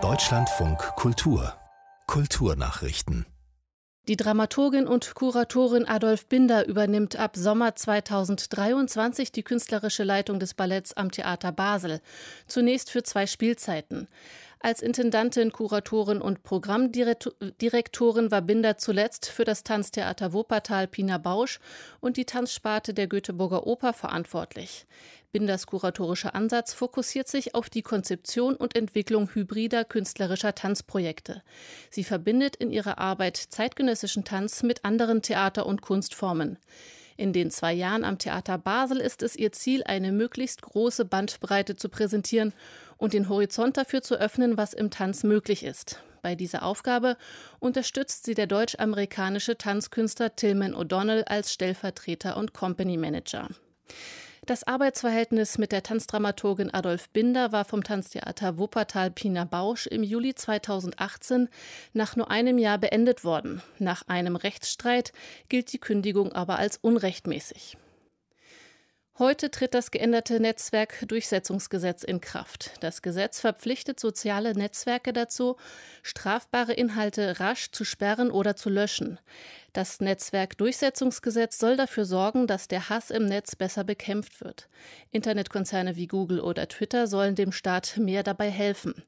Deutschlandfunk Kultur Kulturnachrichten die Dramaturgin und Kuratorin Adolf Binder übernimmt ab Sommer 2023 die künstlerische Leitung des Balletts am Theater Basel, zunächst für zwei Spielzeiten. Als Intendantin, Kuratorin und Programmdirektorin war Binder zuletzt für das Tanztheater Wuppertal Pina Bausch und die Tanzsparte der Göteborger Oper verantwortlich. Binders kuratorischer Ansatz fokussiert sich auf die Konzeption und Entwicklung hybrider künstlerischer Tanzprojekte. Sie verbindet in ihrer Arbeit zeitgenössischen Tanz mit anderen Theater- und Kunstformen. In den zwei Jahren am Theater Basel ist es ihr Ziel, eine möglichst große Bandbreite zu präsentieren und den Horizont dafür zu öffnen, was im Tanz möglich ist. Bei dieser Aufgabe unterstützt sie der deutsch-amerikanische Tanzkünstler Tillman O'Donnell als Stellvertreter und Company Manager. Das Arbeitsverhältnis mit der Tanzdramaturgin Adolf Binder war vom Tanztheater Wuppertal Pina Bausch im Juli 2018 nach nur einem Jahr beendet worden. Nach einem Rechtsstreit gilt die Kündigung aber als unrechtmäßig. Heute tritt das geänderte Netzwerkdurchsetzungsgesetz in Kraft. Das Gesetz verpflichtet soziale Netzwerke dazu, strafbare Inhalte rasch zu sperren oder zu löschen. Das Netzwerkdurchsetzungsgesetz soll dafür sorgen, dass der Hass im Netz besser bekämpft wird. Internetkonzerne wie Google oder Twitter sollen dem Staat mehr dabei helfen.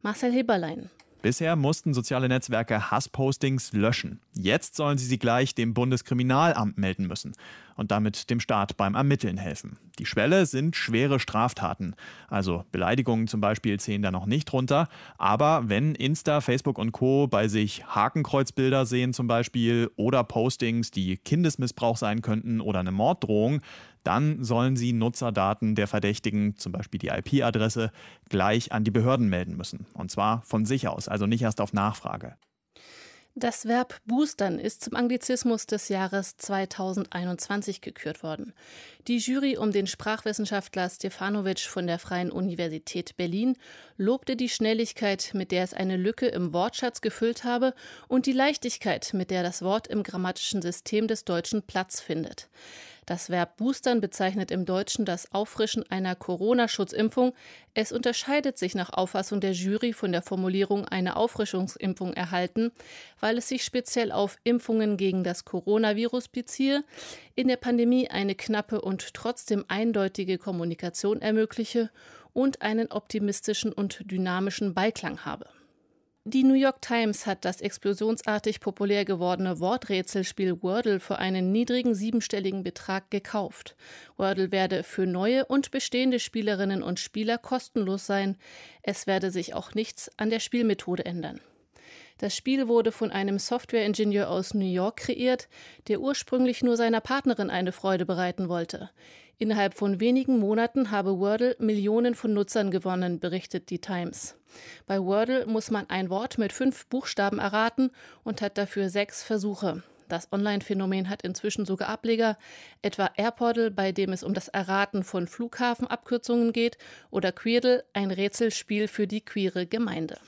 Marcel Heberlein. Bisher mussten soziale Netzwerke Hasspostings löschen. Jetzt sollen sie sie gleich dem Bundeskriminalamt melden müssen und damit dem Staat beim Ermitteln helfen. Die Schwelle sind schwere Straftaten. Also Beleidigungen zum Beispiel zählen da noch nicht runter. Aber wenn Insta, Facebook und Co. bei sich Hakenkreuzbilder sehen zum Beispiel oder Postings, die Kindesmissbrauch sein könnten oder eine Morddrohung, dann sollen sie Nutzerdaten der Verdächtigen, zum Beispiel die IP-Adresse, gleich an die Behörden melden müssen. Und zwar von sich aus, also nicht erst auf Nachfrage. Das Verb boostern ist zum Anglizismus des Jahres 2021 gekürt worden. Die Jury um den Sprachwissenschaftler Stefanovic von der Freien Universität Berlin lobte die Schnelligkeit, mit der es eine Lücke im Wortschatz gefüllt habe und die Leichtigkeit, mit der das Wort im grammatischen System des Deutschen Platz findet. Das Verb boostern bezeichnet im Deutschen das Auffrischen einer Corona-Schutzimpfung. Es unterscheidet sich nach Auffassung der Jury von der Formulierung eine Auffrischungsimpfung erhalten, weil es sich speziell auf Impfungen gegen das Coronavirus beziehe, in der Pandemie eine knappe und trotzdem eindeutige Kommunikation ermögliche und einen optimistischen und dynamischen Beiklang habe. Die New York Times hat das explosionsartig populär gewordene Worträtselspiel Wordle für einen niedrigen siebenstelligen Betrag gekauft. Wordle werde für neue und bestehende Spielerinnen und Spieler kostenlos sein. Es werde sich auch nichts an der Spielmethode ändern. Das Spiel wurde von einem Software-Ingenieur aus New York kreiert, der ursprünglich nur seiner Partnerin eine Freude bereiten wollte. Innerhalb von wenigen Monaten habe Wordle Millionen von Nutzern gewonnen, berichtet die Times. Bei Wordle muss man ein Wort mit fünf Buchstaben erraten und hat dafür sechs Versuche. Das Online-Phänomen hat inzwischen sogar Ableger, etwa Airportal, bei dem es um das Erraten von Flughafenabkürzungen geht, oder Queerdle, ein Rätselspiel für die queere Gemeinde.